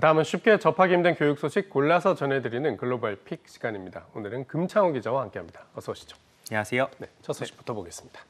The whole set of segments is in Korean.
다음은 쉽게 접하기 힘든 교육 소식 골라서 전해드리는 글로벌 픽 시간입니다. 오늘은 금창호 기자와 함께합니다. 어서 오시죠. 안녕하세요. 네, 첫 소식부터 네. 보겠습니다.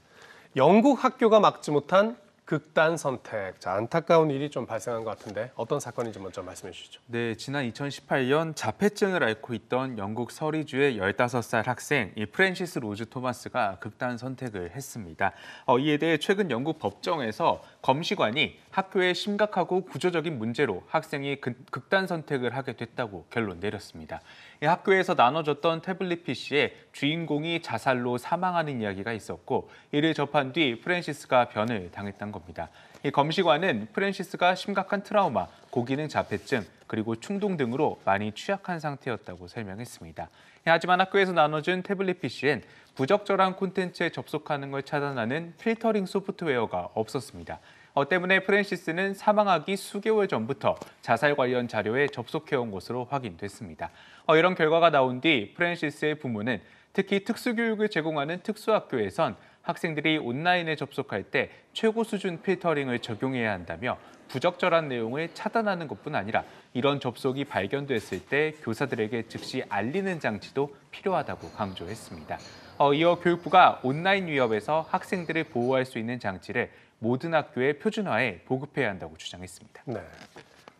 영국 학교가 막지 못한 극단 선택. 자, 안타까운 일이 좀 발생한 것 같은데 어떤 사건인지 먼저 말씀해 주시죠. 네, 지난 2018년 자폐증을 앓고 있던 영국 서리주의 15살 학생 이 프랜시스 로즈 토마스가 극단 선택을 했습니다. 어, 이에 대해 최근 영국 법정에서 검시관이 학교의 심각하고 구조적인 문제로 학생이 그, 극단 선택을 하게 됐다고 결론 내렸습니다. 학교에서 나눠줬던 태블릿 PC에 주인공이 자살로 사망하는 이야기가 있었고 이를 접한 뒤 프랜시스가 변을 당했던 겁니다. 이 검시관은 프랜시스가 심각한 트라우마, 고기능 자폐증, 그리고 충동 등으로 많이 취약한 상태였다고 설명했습니다. 하지만 학교에서 나눠준 태블릿 PC엔 부적절한 콘텐츠에 접속하는 걸 차단하는 필터링 소프트웨어가 없었습니다. 어, 때문에 프랜시스는 사망하기 수개월 전부터 자살 관련 자료에 접속해온 것으로 확인됐습니다. 어, 이런 결과가 나온 뒤 프랜시스의 부모는 특히 특수교육을 제공하는 특수학교에선 학생들이 온라인에 접속할 때 최고 수준 필터링을 적용해야 한다며 부적절한 내용을 차단하는 것뿐 아니라 이런 접속이 발견됐을 때 교사들에게 즉시 알리는 장치도 필요하다고 강조했습니다. 어, 이어 교육부가 온라인 위협에서 학생들을 보호할 수 있는 장치를 모든 학교에 표준화해 보급해야 한다고 주장했습니다. 네.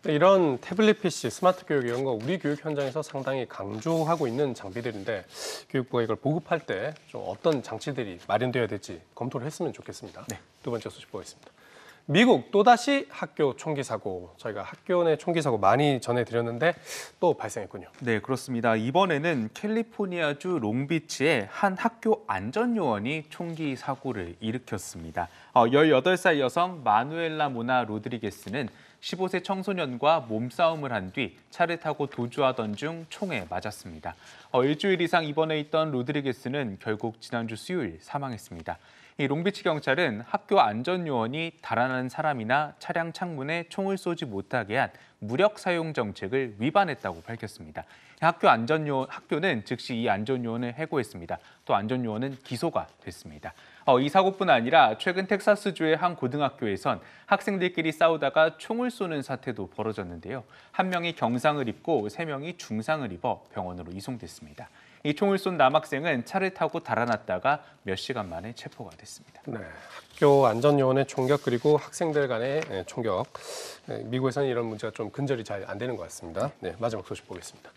이런 태블릿 PC, 스마트 교육 이런 거 우리 교육 현장에서 상당히 강조하고 있는 장비들인데 교육부가 이걸 보급할 때 좀 어떤 장치들이 마련되어야 될지 검토를 했으면 좋겠습니다. 네. 두 번째 소식 보겠습니다. 미국 또다시 학교 총기 사고 저희가 학교 내 총기 사고 많이 전해드렸는데 또 발생했군요. 네 그렇습니다. 이번에는 캘리포니아주 롱비치의 한 학교 안전요원이 총기 사고를 일으켰습니다. 18살 어, 여성 마누엘라 모나 로드리게스는 15세 청소년과 몸싸움을 한 뒤 차를 타고 도주하던 중 총에 맞았습니다. 어, 일주일 이상 입원해 있던 로드리게스는 결국 지난주 수요일 사망했습니다. 이 롱비치 경찰은 학교 안전요원이 달아난 사람이나 차량 창문에 총을 쏘지 못하게 한 무력 사용 정책을 위반했다고 밝혔습니다. 학교 안전요 학교는 즉시 이 안전요원을 해고했습니다. 또 안전요원은 기소가 됐습니다. 어, 이 사고뿐 아니라 최근 텍사스주의 한 고등학교에선 학생들끼리 싸우다가 총을 쏘는 사태도 벌어졌는데요. 한 명이 경상을 입고 세 명이 중상을 입어 병원으로 이송됐습니다. 이 총을 쏜 남학생은 차를 타고 달아났다가 몇 시간 만에 체포가 됐습니다. 네, 학교 안전요원의 총격 그리고 학생들 간의 예, 총격. 예, 미국에서는 이런 문제가 좀 근절이 잘 안 되는 것 같습니다. 네, 마지막 소식 보겠습니다.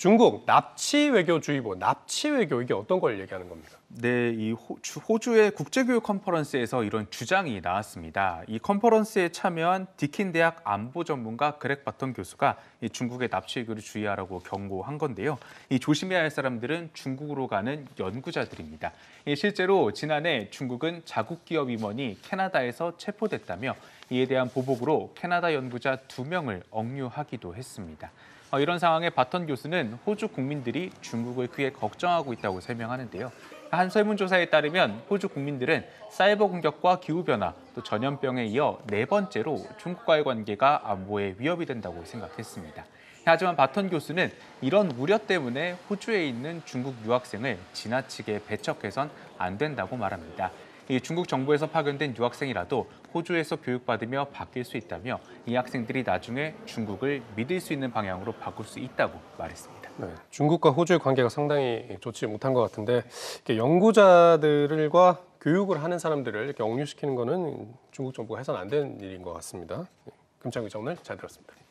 중국 납치 외교주의보, 납치 외교 이게 어떤 걸 얘기하는 겁니까? 네, 이 호주의 국제교육 컨퍼런스에서 이런 주장이 나왔습니다. 이 컨퍼런스에 참여한 디킨 대학 안보 전문가 그렉 바턴 교수가 중국의 납치 외교를 주의하라고 경고한 건데요. 이 조심해야 할 사람들은 중국으로 가는 연구자들입니다. 실제로 지난해 중국은 자국 기업 임원이 캐나다에서 체포됐다며 이에 대한 보복으로 캐나다 연구자 두명을 억류하기도 했습니다. 어, 이런 상황에 바턴 교수는 호주 국민들이 중국을 크게 걱정하고 있다고 설명하는데요. 한 설문조사에 따르면 호주 국민들은 사이버 공격과 기후변화, 또 전염병에 이어 네 번째로 중국과의 관계가 안보에 위협이 된다고 생각했습니다. 하지만 바턴 교수는 이런 우려 때문에 호주에 있는 중국 유학생을 지나치게 배척해선 안 된다고 말합니다. 이 중국 정부에서 파견된 유학생이라도 호주에서 교육받으며 바뀔 수 있다며 이 학생들이 나중에 중국을 믿을 수 있는 방향으로 바꿀 수 있다고 말했습니다. 네, 중국과 호주의 관계가 상당히 좋지 못한 것 같은데 연구자들과 교육을 하는 사람들을 이렇게 억류시키는 것은 중국 정부가 해서는 안 되는 일인 것 같습니다. 네, 금창규 정을 잘 들었습니다.